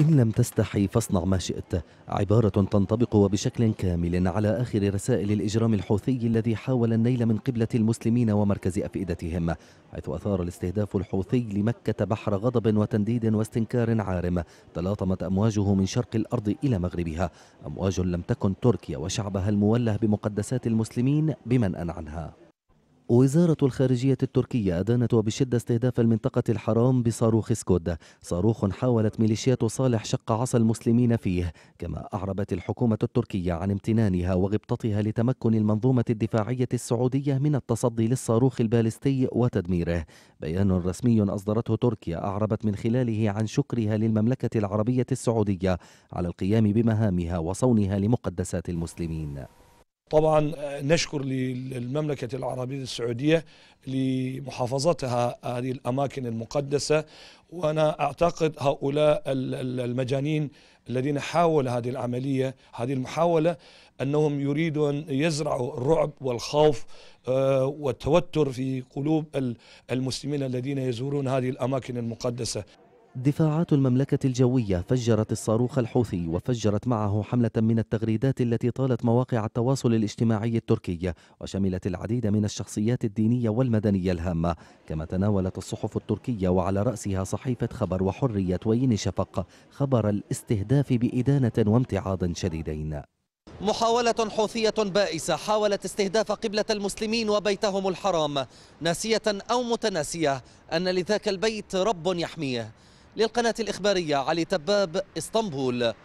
إن لم تستحي فاصنع ما شئت عبارة تنطبق وبشكل كامل على آخر رسائل الإجرام الحوثي الذي حاول النيل من قبلة المسلمين ومركز أفئدتهم حيث أثار الاستهداف الحوثي لمكة بحر غضب وتنديد واستنكار عارم تلاطمت أمواجه من شرق الأرض إلى مغربها أمواج لم تكن تركيا وشعبها الموله بمقدسات المسلمين بمنأ عنها وزارة الخارجية التركية أدانت وبشدة استهداف المنطقة الحرام بصاروخ سكود صاروخ حاولت ميليشيات صالح شق عصا المسلمين فيه كما أعربت الحكومة التركية عن امتنانها وغبطتها لتمكن المنظومة الدفاعية السعودية من التصدي للصاروخ البالستي وتدميره بيان رسمي أصدرته تركيا أعربت من خلاله عن شكرها للمملكة العربية السعودية على القيام بمهامها وصونها لمقدسات المسلمين طبعا آه، نشكر للمملكة العربية السعودية لمحافظتها هذه الأماكن المقدسة وأنا أعتقد هؤلاء المجانين الذين حاولوا هذه العملية هذه المحاولة أنهم يريدوا أن يزرعوا الرعب والخوف آه، والتوتر في قلوب المسلمين الذين يزورون هذه الأماكن المقدسة دفاعات المملكة الجوية فجرت الصاروخ الحوثي وفجرت معه حملة من التغريدات التي طالت مواقع التواصل الاجتماعي التركي وشملت العديد من الشخصيات الدينية والمدنية الهامة كما تناولت الصحف التركية وعلى رأسها صحيفة خبر وحرية وين شفق خبر الاستهداف بإدانة وامتعاض شديدين محاولة حوثية بائسة حاولت استهداف قبلة المسلمين وبيتهم الحرام ناسية أو متناسية أن لذاك البيت رب يحميه للقناة الإخبارية علي تباب اسطنبول